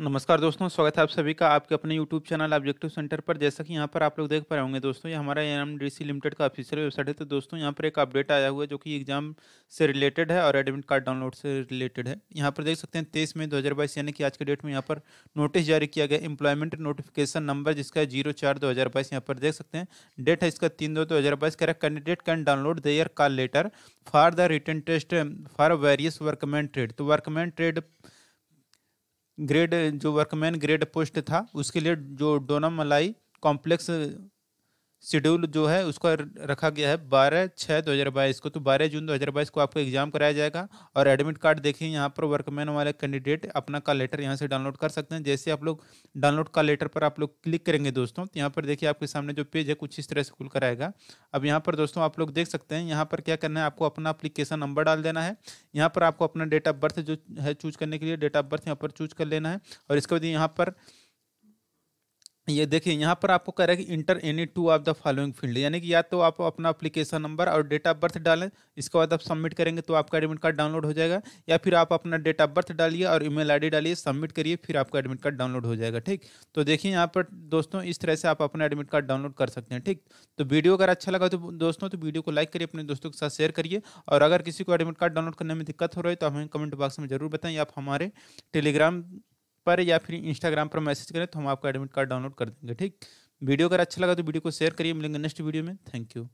नमस्कार दोस्तों स्वागत है आप सभी का आपके अपने यूट्यूब चैनल ऑब्जेक्टिव सेंटर पर जैसा कि यहाँ पर आप लोग देख पा रहे होंगे दोस्तों ये हमारा एन लिमिटेड का ऑफिशियल वेबसाइट है तो दोस्तों यहाँ पर एक अपडेट आया हुआ है जो कि एग्जाम से रिलेटेड है और एडमिट कार्ड डाउनलोड से रिलेटेड है यहाँ पर देख सकते हैं तेईस मई दो यानी कि आज के डेट में यहाँ पर नोटिस जारी किया गया एम्प्लॉयमेंट नोटिफिकेशन नंबर जिसका है जीरो चार दो यहाँ पर देख सकते हैं डेट है इसका तीन दो दो हज़ार बाईस candidate can download the year call letter for the written test for various workman trade तो वर्कमैन ट्रेड ग्रेड जो वर्कमैन ग्रेड पोस्ट था उसके लिए जो डोनामलाई कॉम्प्लेक्स शेड्यूल जो है उसका रखा गया है बारह छः दो हज़ार बाईस को तो बारह जून दो हज़ार बाईस को आपको एग्जाम कराया जाएगा और एडमिट कार्ड देखिए यहाँ पर वर्कमैन वाले कैंडिडेट अपना का लेटर यहाँ से डाउनलोड कर सकते हैं जैसे आप लोग डाउनलोड का लेटर पर आप लोग क्लिक करेंगे दोस्तों तो यहाँ पर देखिए आपके सामने जो पेज है कुछ इस तरह से खुल कर आएगा अब यहाँ पर दोस्तों आप लोग देख सकते हैं यहाँ पर क्या करना है आपको अपना अप्लीकेशन नंबर डाल देना है यहाँ पर आपको अपना डेट ऑफ बर्थ जो है चूज करने के लिए डेट ऑफ बर्थ यहाँ पर चूज कर लेना है और इसके बाद यहाँ पर ये देखिए यहाँ पर आपको कह रहा है कि enter any two of the following field यानी कि या तो आप अपना अप्लीकेशन नंबर और डेट ऑफ बर्थ डालें इसके बाद आप सबमिट करेंगे तो आपका एडमिट कार्ड डाउनलोड हो जाएगा या फिर आप अपना डेट ऑफ बर्थ डालिए और ईमेल आईडी डालिए सबमिट करिए फिर आपका एडमिट कार्ड डाउनलोड हो जाएगा ठीक तो देखिए यहाँ पर दोस्तों इस तरह से आप अपना एडमिट कार्ड डाउनलोड कर सकते हैं ठीक तो वीडियो अगर अच्छा लगा तो दोस्तों तो वीडियो को लाइक करिए अपने दोस्तों के साथ शेयर करिए और अगर किसी को एडमिट कार्ड डाउनलोड करने में दिक्कत हो रही है तो हमें कमेंट बॉक्स में जरूर बताएं आप हमारे टेलीग्राम पर या फिर इंस्टाग्राम पर मैसेज करें तो हम आपका एडमिट कार्ड डाउनलोड कर देंगे ठीक वीडियो अगर अच्छा लगा तो वीडियो को शेयर करिए मिलेंगे नेक्स्ट वीडियो में थैंक यू